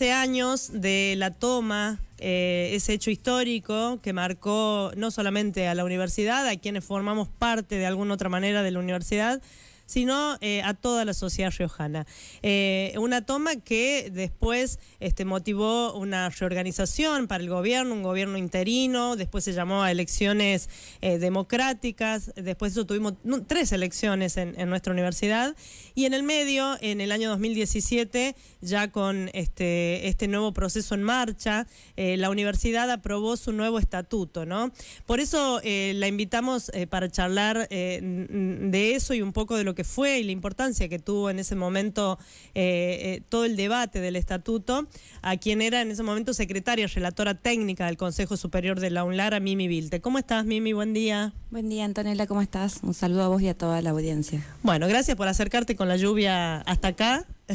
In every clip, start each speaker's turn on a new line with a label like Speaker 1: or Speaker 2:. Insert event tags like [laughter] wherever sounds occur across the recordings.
Speaker 1: años de la toma, eh, ese hecho histórico que marcó no solamente a la universidad, a quienes formamos parte de alguna otra manera de la universidad, sino eh, a toda la sociedad riojana. Eh, una toma que después este, motivó una reorganización para el gobierno, un gobierno interino, después se llamó a elecciones eh, democráticas, después eso tuvimos tres elecciones en, en, nuestra universidad y en el medio, en el año 2017, ya con este, este nuevo proceso en marcha, la universidad aprobó su nuevo estatuto, ¿no? Por eso la invitamos para charlar de eso y un poco de lo que fue y la importancia que tuvo en ese momento eh, eh, todo el debate del estatuto, a quien era en ese momento secretaria relatora técnica del Consejo Superior de la UNLAR, a Mimi Vilte. ¿Cómo estás, Mimi? Buen día.
Speaker 2: Buen día, Antonella, ¿cómo estás? Un saludo a vos y a toda la audiencia.
Speaker 1: Bueno, gracias por acercarte con la lluvia hasta acá. [laughs]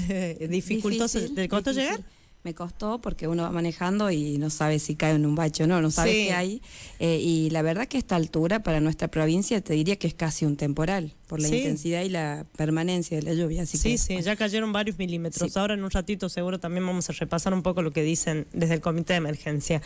Speaker 1: dificultoso ¿Te costó llegar?
Speaker 2: me costó porque uno va manejando y no sabe si cae en un bache o no, no sabe qué hay. Eh, y la verdad que a esta altura para nuestra provincia te diría que es casi un temporal por la intensidad
Speaker 1: y la permanencia de la lluvia. Así sí, sí, ya cayeron varios milímetros. Ahora en un ratito seguro también vamos a repasar un poco lo que dicen desde el comité de emergencia.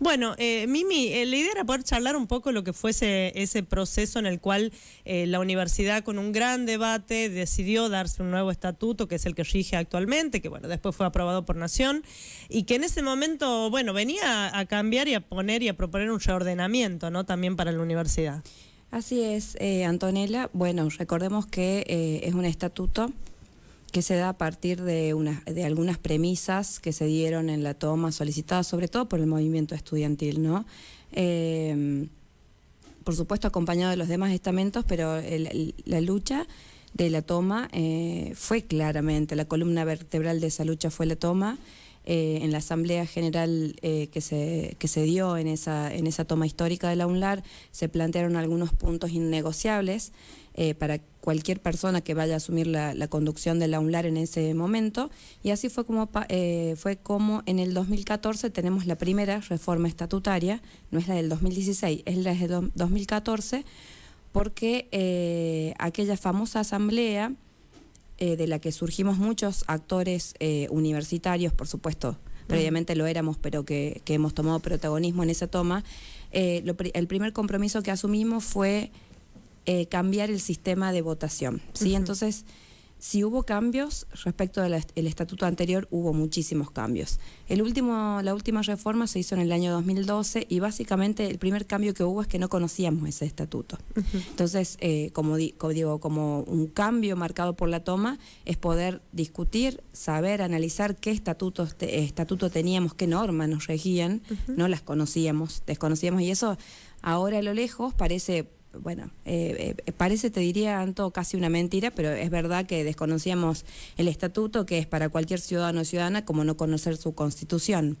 Speaker 1: Bueno, eh, Mimi, eh, la idea era poder charlar un poco lo que fuese ese proceso en el cual eh, la universidad con un gran debate decidió darse un nuevo estatuto, que es el que rige actualmente, que bueno, después fue aprobado por Nación, y que en ese momento, bueno, venía a cambiar y a poner y a proponer un reordenamiento, ¿no? También para la universidad.
Speaker 2: Así es, eh, Antonella. Bueno, recordemos que eh, es un estatuto que se da a partir de, de algunas premisas que se dieron en la toma solicitada, sobre todo por el movimiento estudiantil, ¿no? Em, por supuesto, acompañado de los demás estamentos, pero la lucha de la toma eh, fue claramente, la columna vertebral de esa lucha fue la toma. Eh, en la Asamblea General eh, que, se, dio en esa, toma histórica de la UNLAR, se plantearon algunos puntos innegociables eh, para cualquier persona que vaya a asumir la, conducción de la UNLAR en ese momento. Y así fue como, fue como en el 2014 tenemos la primera reforma estatutaria, no es la del 2016, es la de 2014, porque aquella famosa asamblea eh, de la que surgimos muchos actores eh, universitarios, por supuesto, previamente lo éramos, pero que, hemos tomado protagonismo en esa toma, eh, el primer compromiso que asumimos fue cambiar el sistema de votación. ¿sí? Entonces, si hubo cambios respecto del estatuto anterior, hubo muchísimos cambios. El último, la última reforma se hizo en el año 2012 y básicamente el primer cambio que hubo es que no conocíamos ese estatuto. Entonces, eh, como, digo, como un cambio marcado por la toma es poder discutir, saber, analizar qué estatutos eh, estatuto teníamos, qué normas nos regían, no las conocíamos, desconocíamos y eso ahora a lo lejos parece bueno, eh, eh, parece, te diría, Anto, casi una mentira, pero es verdad que desconocíamos el estatuto que es para cualquier ciudadano o ciudadana como no conocer su constitución.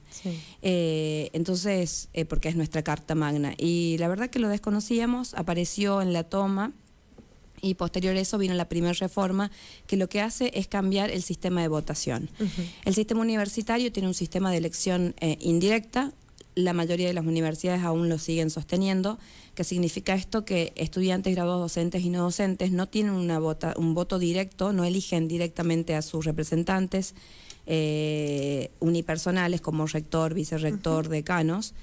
Speaker 2: Eh, entonces, porque es nuestra carta magna. Y la verdad que lo desconocíamos, apareció en la toma y posterior a eso vino la primera reforma que lo que hace es cambiar el sistema de votación. El sistema universitario tiene un sistema de elección indirecta, la mayoría de las universidades aún lo siguen sosteniendo, que significa esto que estudiantes, graduados docentes y no docentes no tienen una un voto directo, no eligen directamente a sus representantes eh, unipersonales como rector, vicerrector, decanos,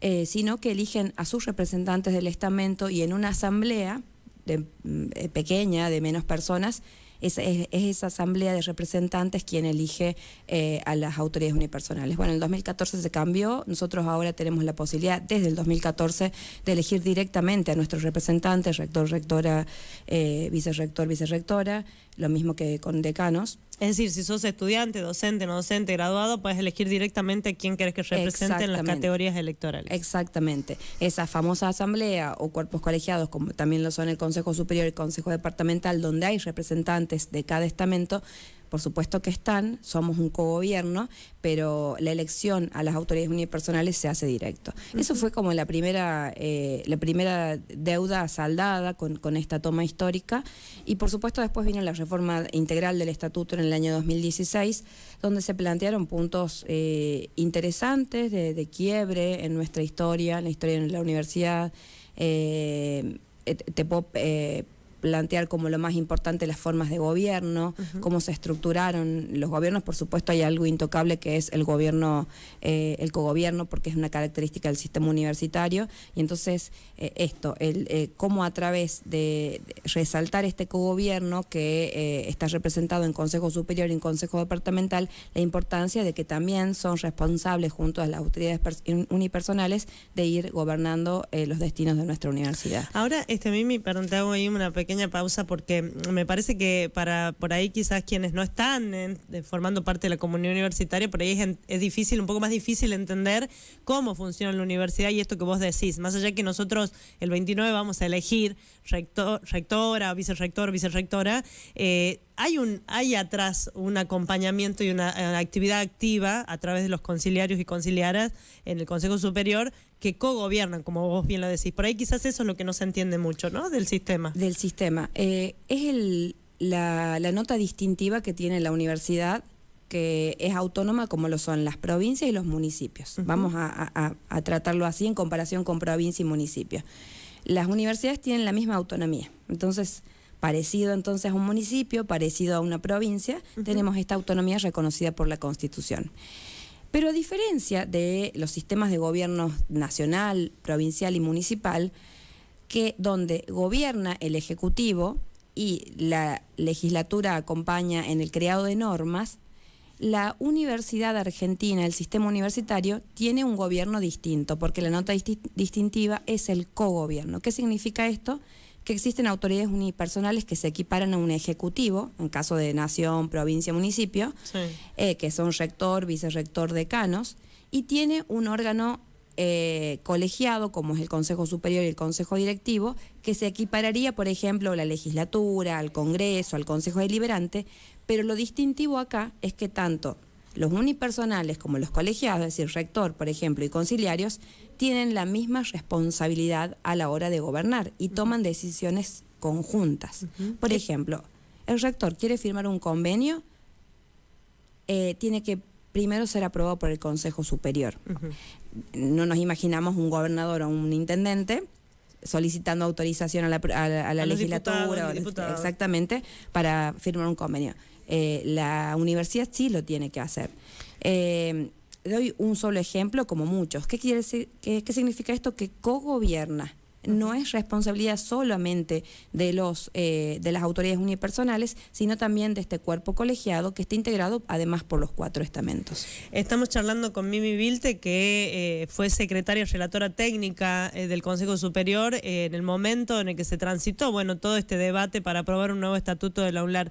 Speaker 2: eh, sino que eligen a sus representantes del estamento y en una asamblea mm, eh, pequeña de menos personas es, esa asamblea de representantes quien elige eh, a las autoridades unipersonales. Bueno, en el 2014 se cambió, nosotros ahora tenemos la posibilidad desde el 2014 de elegir directamente a nuestros representantes, rector, rectora, eh, vicerrector, vicerrectora, lo mismo que con decanos.
Speaker 1: Es decir, si sos estudiante, docente, no docente, graduado, puedes elegir directamente quién querés que represente en las categorías electorales.
Speaker 2: Exactamente. Esa famosa asamblea o cuerpos colegiados, como también lo son el Consejo Superior y el Consejo Departamental, donde hay representantes de cada estamento, por supuesto que están, somos un cogobierno, pero la elección a las autoridades unipersonales se hace directo. Eso fue como la primera, eh, la primera deuda saldada con, esta toma histórica y por supuesto después vino la reforma integral del estatuto en el año 2016, donde se plantearon puntos eh, interesantes de, quiebre en nuestra historia, en la historia de la universidad. Eh, plantear como lo más importante las formas de gobierno, cómo se estructuraron los gobiernos. Por supuesto, hay algo intocable que es el gobierno, eh, el cogobierno, porque es una característica del sistema universitario. Y entonces, eh, esto, el, eh, cómo a través de resaltar este cogobierno que está representado en Consejo Superior y en Consejo Departamental, la importancia de que también son responsables junto a las autoridades unipersonales de ir gobernando los destinos de nuestra universidad.
Speaker 1: Ahora, este mí me me ahí una pequeña pequeña pausa porque me parece que para por ahí quizás quienes no están formando parte de la comunidad universitaria, por ahí es, difícil, un poco más difícil entender cómo funciona la universidad y esto que vos decís. Más allá que nosotros el 29 vamos a elegir rector, rectora, vicerrector, vicerrectora, eh, hay, un, hay atrás un acompañamiento y una, actividad activa a través de los conciliarios y conciliaras en el Consejo Superior que cogobiernan, como vos bien lo decís. Por ahí quizás eso es lo que no se entiende mucho, ¿no? Del sistema. Del sistema. Eh, es
Speaker 2: la, nota distintiva que tiene la universidad que es autónoma como lo son las provincias y los municipios. Vamos a, a, tratarlo así en comparación con provincia y municipio. Las universidades tienen la misma autonomía. Entonces, parecido entonces a un municipio, parecido a una provincia, tenemos esta autonomía reconocida por la Constitución. Pero a diferencia de los sistemas de gobierno nacional, provincial y municipal, que donde gobierna el Ejecutivo y la legislatura acompaña en el creado de normas, la universidad argentina, el sistema universitario, tiene un gobierno distinto, porque la nota distintiva es el cogobierno. ¿Qué significa esto? que existen autoridades unipersonales que se equiparan a un ejecutivo, en caso de nación, provincia, municipio, eh, que son rector, vicerrector, decanos, y tiene un órgano eh, colegiado, como es el Consejo Superior y el Consejo Directivo, que se equipararía, por ejemplo, a la legislatura, al Congreso, al Consejo Deliberante, pero lo distintivo acá es que tanto los unipersonales, como los colegiados, es decir, rector, por ejemplo, y conciliarios, tienen la misma responsabilidad a la hora de gobernar y toman decisiones conjuntas. Por ejemplo, el rector quiere firmar un convenio, eh, tiene que primero ser aprobado por el Consejo Superior. No nos imaginamos un gobernador o un intendente solicitando autorización a la, a legislatura, exactamente, para firmar un convenio. Eh, la universidad sí lo tiene que hacer. Eh, doy un solo ejemplo, como muchos. ¿Qué, quiere, qué significa esto? Que cogobierna no es responsabilidad solamente de los eh, de las autoridades unipersonales, sino también de este cuerpo colegiado que está integrado además por los cuatro estamentos.
Speaker 1: Estamos charlando con Mimi Vilte, que eh, fue secretaria relatora técnica eh, del Consejo Superior en el momento en el que se transitó, bueno, todo este debate para aprobar un nuevo estatuto del la UNLAR.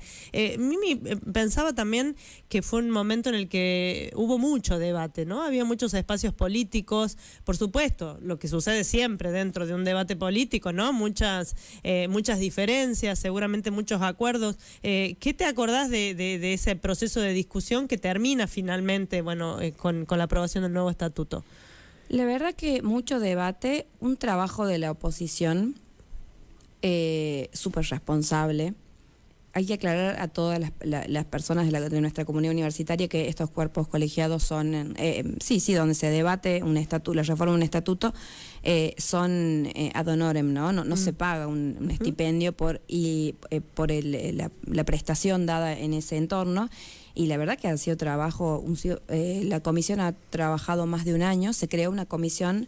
Speaker 1: Mimi pensaba también que fue un momento en el que hubo mucho debate, ¿no? Había muchos espacios políticos, por supuesto, lo que sucede siempre dentro de un debate debate político, ¿no? Muchas, eh, muchas diferencias, seguramente muchos acuerdos. Eh, ¿Qué te acordás de, ese proceso de discusión que termina finalmente, bueno, eh, con, la aprobación del nuevo estatuto?
Speaker 2: La verdad que mucho debate, un trabajo de la oposición súper responsable hay que aclarar a todas las, personas de, nuestra comunidad universitaria que estos cuerpos colegiados son, eh, eh, sí, sí, donde se debate un estatuto, la reforma de un estatuto, eh, son ad honorem, ¿no? No, no se mm. paga un, estipendio por, y, por la, prestación dada en ese entorno. Y la verdad que ha sido trabajo, la comisión ha trabajado más de un año, se creó una comisión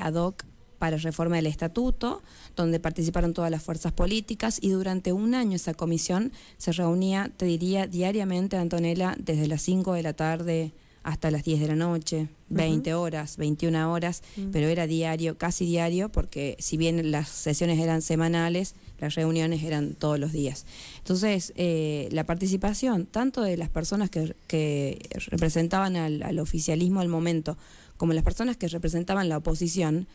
Speaker 2: ad hoc para reforma del estatuto, donde participaron todas las fuerzas políticas y durante un año esa comisión se reunía, te diría, diariamente, Antonella, desde las 5 de la tarde hasta las 10 de la noche, 20 horas, 21 horas, mm. pero era diario, casi diario, porque si bien las sesiones eran semanales, las reuniones eran todos los días. Entonces, eh, la participación tanto de las personas que, representaban al, al, oficialismo al momento, como las personas que representaban la oposición,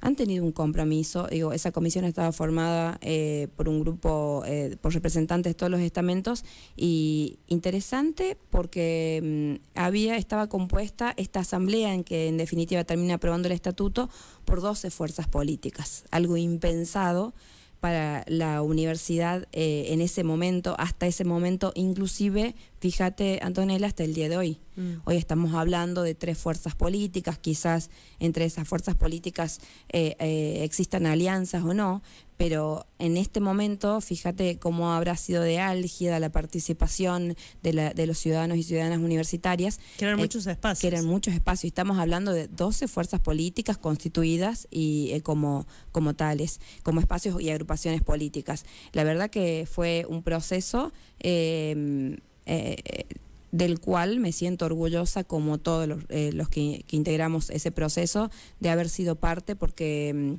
Speaker 2: han tenido un compromiso. Digo, esa comisión estaba formada eh, por un grupo, eh, por representantes de todos los estamentos y interesante porque mm, había estaba compuesta esta asamblea en que en definitiva termina aprobando el estatuto por 12 fuerzas políticas, algo impensado para la universidad eh, en ese momento, hasta ese momento, inclusive, fíjate, Antonella, hasta el día de hoy. Mm. Hoy estamos hablando de tres fuerzas políticas, quizás entre esas fuerzas políticas eh, eh, existan alianzas o no, pero en este momento, fíjate cómo habrá sido de álgida la participación de, los ciudadanos y ciudadanas universitarias. Que eran eh, muchos espacios. Que eran muchos espacios. Estamos hablando de 12 fuerzas políticas constituidas y eh, como, como tales, como espacios y agrupaciones políticas. La verdad que fue un proceso em, eh, del cual me siento orgullosa como todos los, los que, integramos ese proceso de haber sido parte porque em,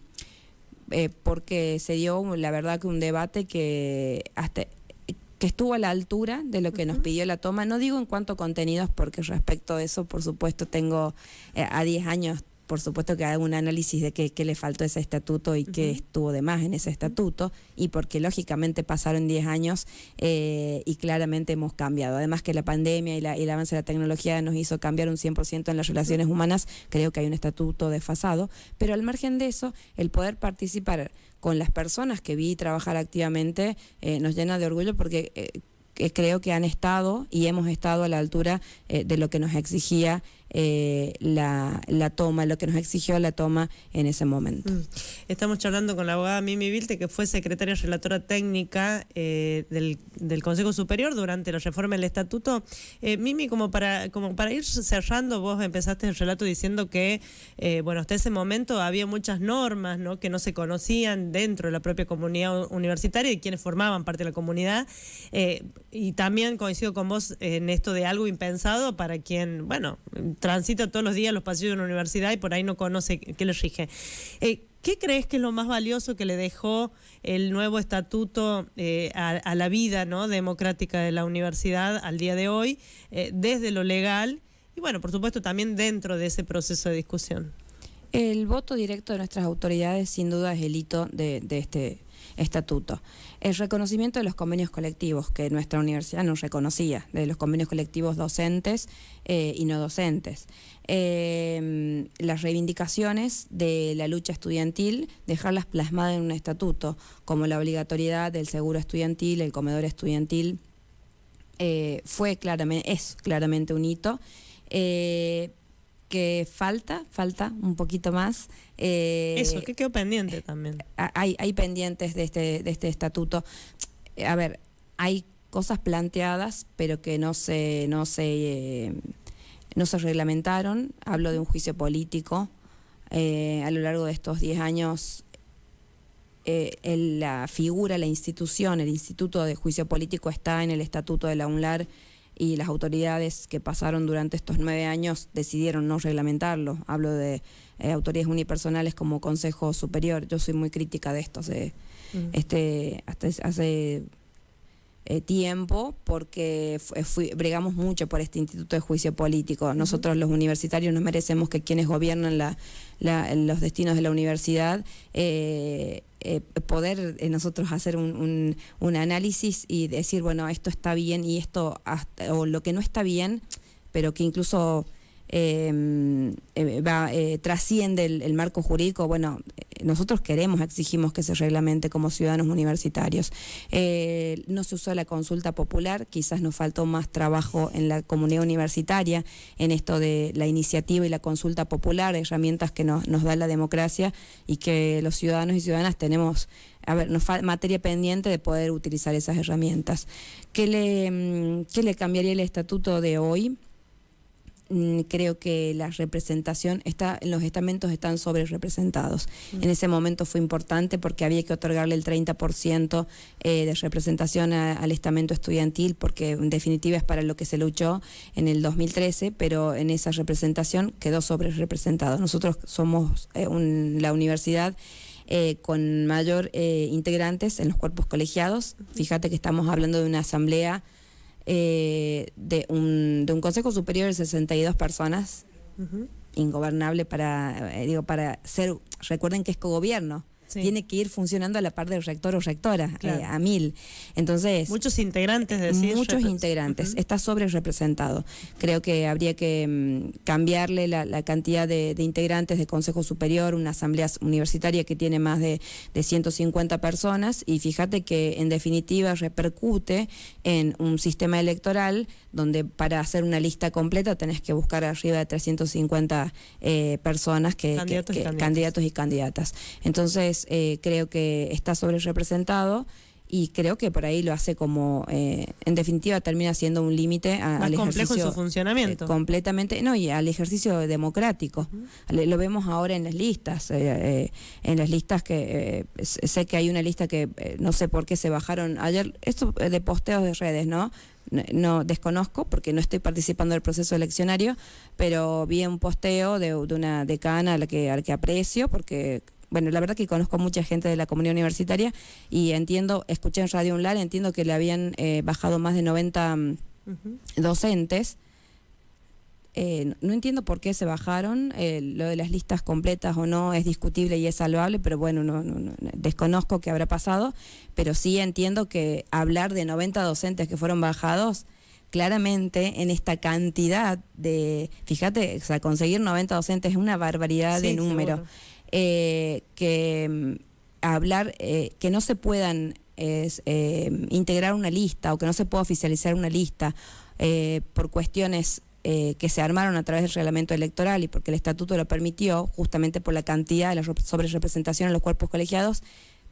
Speaker 2: eh, porque se dio, la verdad, que un debate que hasta que estuvo a la altura de lo que nos pidió la toma. No digo en cuanto a contenidos, porque respecto a eso, por supuesto, tengo eh, a 10 años por supuesto que haga un análisis de qué, le faltó ese estatuto y qué estuvo de más en ese estatuto y porque lógicamente pasaron 10 años eh, y claramente hemos cambiado. Además que la pandemia y, el avance de la tecnología nos hizo cambiar un 100% en las relaciones humanas, creo que hay un estatuto desfasado, pero al margen de eso, el poder participar con las personas que vi trabajar activamente eh, nos llena de orgullo porque... Eh, creo que han estado y hemos estado a la altura de lo que nos exigía eh, la, toma, lo que nos exigió la toma en ese momento. Mm.
Speaker 1: Estamos charlando con la abogada Mimi Vilte, que fue secretaria relatora técnica eh, del, Consejo Superior durante la reforma del estatuto. Eh, Mimi, como para, como para ir cerrando, vos empezaste el relato diciendo que, bueno, hasta ese momento había muchas normas ¿no? que no se conocían dentro de la propia comunidad universitaria y quienes formaban parte de la comunidad. y también coincido con vos en esto de algo impensado para quien, bueno, transita todos los días los pasillos de la universidad y por ahí no conoce qué le rige. Eh, ¿Qué crees que es lo más valioso que le dejó el nuevo estatuto eh, a, la vida ¿no? democrática de la universidad al día de hoy, eh, desde lo legal y, bueno, por supuesto, también dentro de ese proceso de discusión?
Speaker 2: El voto directo de nuestras autoridades, sin duda, es el hito de, de este estatuto. El reconocimiento de los convenios colectivos, que nuestra universidad nos reconocía, de los convenios colectivos docentes eh, y no docentes. Em, las reivindicaciones de la lucha estudiantil, dejarlas plasmadas en un estatuto, como la obligatoriedad del seguro estudiantil, el comedor estudiantil, eh, fue claramente, es claramente un hito. Eh, que falta, falta un poquito más. Eh, Eso, que
Speaker 1: quedó pendiente eh,
Speaker 2: también. Hay, hay pendientes de este, de este estatuto. A ver, hay cosas planteadas, pero que no se, no se, eh, reglamentaron. Hablo de un juicio político. a lo largo de estos 10 años, la figura, la institución, el Instituto de Juicio Político está en el Estatuto de la UNLAR y las autoridades que pasaron durante estos nueve años decidieron no reglamentarlo. Hablo de eh, autoridades unipersonales como Consejo Superior. Yo soy muy crítica de esto. Se, este, hace eh, tiempo porque eh, fui, bregamos mucho por este Instituto de Juicio Político. Nosotros los universitarios nos merecemos que quienes gobiernan los destinos de la universidad eh, poder nosotros hacer un, análisis y decir, bueno, esto está bien y esto, o lo que no está bien, pero que incluso Em, eh, eh, trasciende el, marco jurídico, bueno, eh, nosotros queremos, exigimos que se reglamente como ciudadanos universitarios. no se usó la consulta popular, quizás nos faltó más trabajo en la comunidad universitaria en esto de la iniciativa y la consulta popular, herramientas que nos, da la democracia y que los ciudadanos y ciudadanas tenemos a ver, nos falta materia pendiente de poder utilizar esas herramientas. le, em, qué le cambiaría el estatuto de hoy? Mm, creo que la representación está los estamentos están sobre representados. Mm. En ese momento fue importante porque había que otorgarle el 30% eh, de representación al estamento estudiantil porque en definitiva es para lo que se luchó en el 2013, pero en esa representación quedó sobre representado. Nosotros somos eh, la universidad eh, con mayor eh, integrantes en los cuerpos colegiados. Fíjate que estamos hablando de una asamblea eh, de, un, de un Consejo Superior de 62 personas, ingobernable para, eh, digo, para ser, recuerden que es cogobierno tiene que ir funcionando a la par del rector o rectora, eh, a mil. Entonces. Muchos integrantes, decís. Muchos integrantes. Está sobre representado. Creo que habría que mm, cambiarle la, cantidad de, integrantes de Consejo Superior, una asamblea universitaria que tiene más de, de 150 personas, y fíjate que en definitiva repercute en un sistema electoral donde para hacer una lista completa tenés que buscar arriba de 350 eh, personas que, candidatos y candidatas. Entonces, eh, creo que está sobre representado y creo que por ahí lo hace como, eh, en definitiva, termina siendo un límite al complejo ejercicio, su
Speaker 1: funcionamiento. Eh,
Speaker 2: completamente, no, y al ejercicio democrático. lo vemos ahora en las listas, en las listas que sé que hay una lista que no sé por qué se bajaron ayer, esto de posteos de redes, ¿no? No, desconozco porque no estoy participando del proceso eleccionario, pero vi un posteo de, una decana que, al que aprecio porque bueno, la verdad que conozco mucha gente de la comunidad universitaria y entiendo, escuché en Radio Unlar, entiendo que le habían eh, bajado más de 90 mm, docentes. Eh, no entiendo por qué se bajaron, eh, lo de las listas completas o no es discutible y es salvable, pero bueno, no, desconozco qué habrá pasado, pero sí entiendo que hablar de 90 docentes que fueron bajados, claramente en esta cantidad de, fíjate, o conseguir 90 docentes es una barbaridad de número eh, que mm, hablar, eh, que no se puedan eh, integrar una lista o que no se pueda oficializar una lista eh, por cuestiones que se armaron a través del reglamento electoral y porque el estatuto lo permitió, justamente por la cantidad de la sobrerepresentación en los cuerpos colegiados,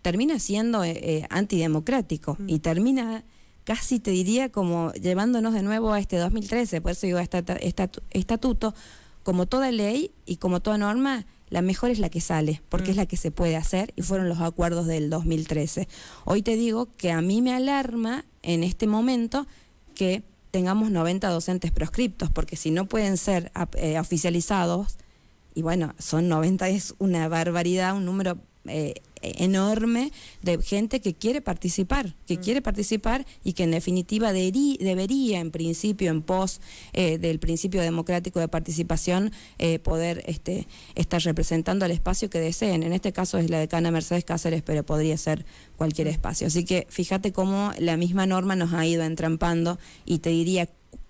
Speaker 2: termina siendo antidemocrático mm. y termina casi te diría como llevándonos de nuevo a este 2013, por eso digo esta, esta, estatuto, como toda ley y como toda norma, la mejor es la que sale, porque es mm. la que se puede hacer y fueron los acuerdos del 2013. Hoy te digo que a mí me alarma en este momento que tengamos 90 docentes proscriptos, porque si no pueden ser eh, oficializados, y bueno, son 90 es una barbaridad, un número eh, enorme de gente que quiere participar, que mm. quiere participar y que en definitiva debería en principio, en pos eh, del principio democrático de participación, eh, poder este, estar representando al espacio que deseen. En este caso es la decana Mercedes Cáceres, pero podría ser cualquier mm. espacio. Así que fíjate cómo la misma norma nos ha ido entrampando y te diría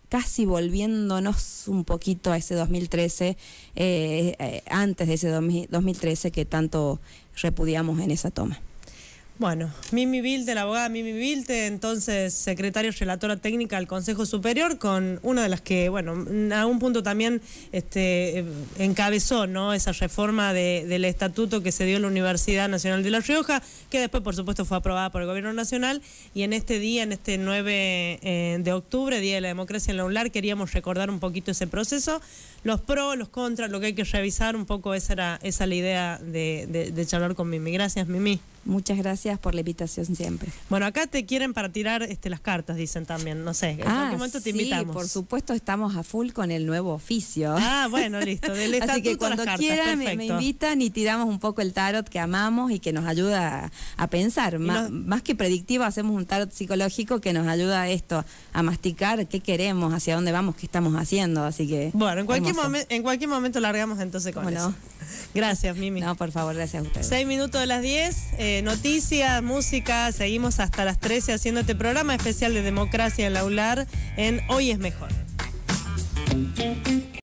Speaker 2: casi volviéndonos un poquito a ese 2013, eh, eh, antes de ese 2013 que tanto repudiamos en esa toma. Bueno,
Speaker 1: Mimi Vilte, la abogada Mimi Vilte, entonces secretaria y relatora técnica del Consejo Superior, con una de las que, bueno, a un punto también este, eh, encabezó ¿no? esa reforma del estatuto que se dio en la Universidad Nacional de La Rioja, que después, por supuesto, fue aprobada por el Gobierno Nacional. Y en este día, en este 9 eh, de octubre, Día de la Democracia en la UNLAR, queríamos recordar un poquito ese proceso, los pros, los contras, lo que hay que revisar, un poco esa era esa la idea de, de charlar con Mimi. Gracias, Mimi.
Speaker 2: Muchas gracias por la invitación siempre.
Speaker 1: Bueno, acá te quieren para tirar este, las cartas, dicen también. No sé, en qué ah, momento te sí, Por supuesto,
Speaker 2: estamos a full con el nuevo oficio. Ah, bueno, listo. Del [laughs] Así que cuando quieran me, invitan y tiramos un poco el tarot que amamos y que nos ayuda a, pensar. Más, más que predictivo, hacemos un tarot psicológico que nos ayuda a esto, a masticar qué queremos, hacia dónde vamos, qué estamos haciendo. Así que. Bueno,
Speaker 1: en cualquier, momento en cualquier momento largamos entonces con bueno. eso. [laughs] Gracias, Mimi. No, por favor, gracias a ustedes. Seis minutos de las diez. Eh, eh, noticias, música. Seguimos hasta las 13 haciendo este programa especial de democracia en la ULAR en Hoy es Mejor.